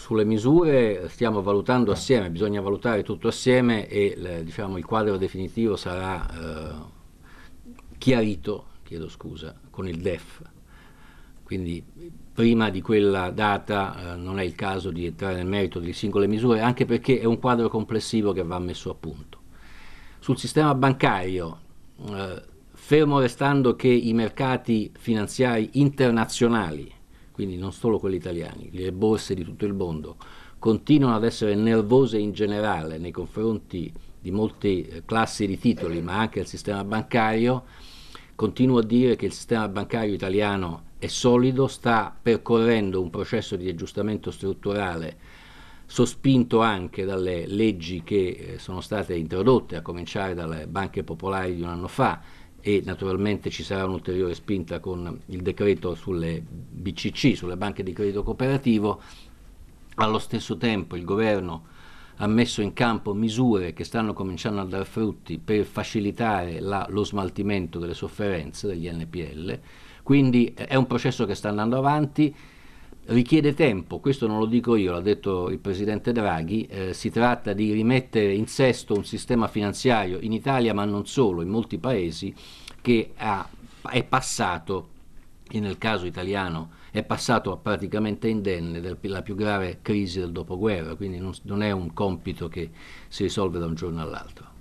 sulle misure stiamo valutando assieme, bisogna valutare tutto assieme e diciamo, il quadro definitivo sarà eh, chiarito, chiedo scusa, con il DEF. Quindi prima di quella data eh, non è il caso di entrare nel merito delle singole misure, anche perché è un quadro complessivo che va messo a punto. Sul sistema bancario, eh, fermo restando che i mercati finanziari internazionali quindi non solo quelli italiani, le borse di tutto il mondo, continuano ad essere nervose in generale nei confronti di molte eh, classi di titoli, ma anche del sistema bancario, continuo a dire che il sistema bancario italiano è solido, sta percorrendo un processo di aggiustamento strutturale sospinto anche dalle leggi che eh, sono state introdotte, a cominciare dalle banche popolari di un anno fa e naturalmente ci sarà un'ulteriore spinta con il decreto sulle BCC, sulle banche di credito cooperativo, allo stesso tempo il governo ha messo in campo misure che stanno cominciando a dar frutti per facilitare la, lo smaltimento delle sofferenze degli NPL, quindi eh, è un processo che sta andando avanti, richiede tempo, questo non lo dico io, l'ha detto il Presidente Draghi, eh, si tratta di rimettere in sesto un sistema finanziario in Italia ma non solo, in molti paesi, che ha, è passato che nel caso italiano è passato praticamente indenne dalla più grave crisi del dopoguerra, quindi non, non è un compito che si risolve da un giorno all'altro.